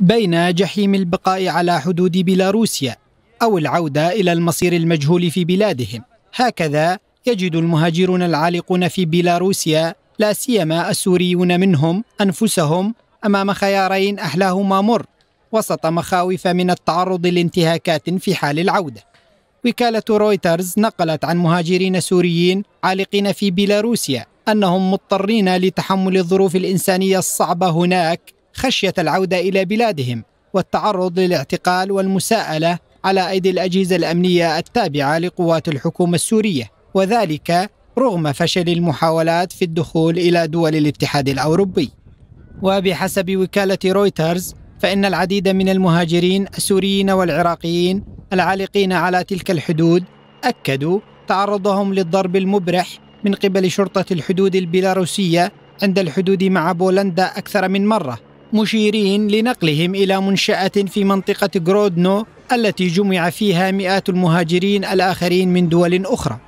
بين جحيم البقاء على حدود بيلاروسيا أو العودة إلى المصير المجهول في بلادهم هكذا يجد المهاجرون العالقون في بيلاروسيا لا سيما السوريون منهم أنفسهم أمام خيارين أحلاهما مر وسط مخاوف من التعرض لانتهاكات في حال العودة وكالة رويترز نقلت عن مهاجرين سوريين عالقين في بيلاروسيا أنهم مضطرين لتحمل الظروف الإنسانية الصعبة هناك خشية العودة إلى بلادهم والتعرض للاعتقال والمساءلة على أيدي الأجهزة الأمنية التابعة لقوات الحكومة السورية وذلك رغم فشل المحاولات في الدخول إلى دول الاتحاد الأوروبي وبحسب وكالة رويترز فإن العديد من المهاجرين السوريين والعراقيين العالقين على تلك الحدود أكدوا تعرضهم للضرب المبرح من قبل شرطة الحدود البيلاروسية عند الحدود مع بولندا أكثر من مرة مشيرين لنقلهم إلى منشأة في منطقة غرودنو التي جمع فيها مئات المهاجرين الآخرين من دول أخرى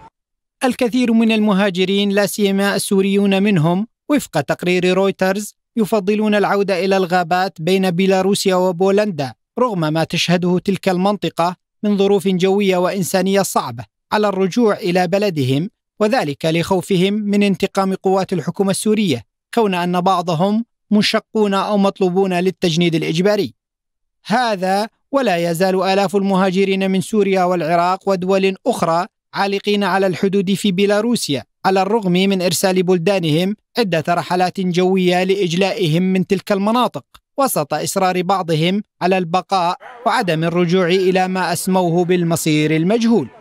الكثير من المهاجرين لا سيما السوريون منهم وفق تقرير رويترز يفضلون العودة إلى الغابات بين بيلاروسيا وبولندا رغم ما تشهده تلك المنطقة من ظروف جوية وإنسانية صعبة على الرجوع إلى بلدهم وذلك لخوفهم من انتقام قوات الحكومة السورية كون أن بعضهم مشقون أو مطلوبون للتجنيد الإجباري هذا ولا يزال آلاف المهاجرين من سوريا والعراق ودول أخرى عالقين على الحدود في بيلاروسيا على الرغم من إرسال بلدانهم عدة رحلات جوية لإجلائهم من تلك المناطق وسط إصرار بعضهم على البقاء وعدم الرجوع إلى ما أسموه بالمصير المجهول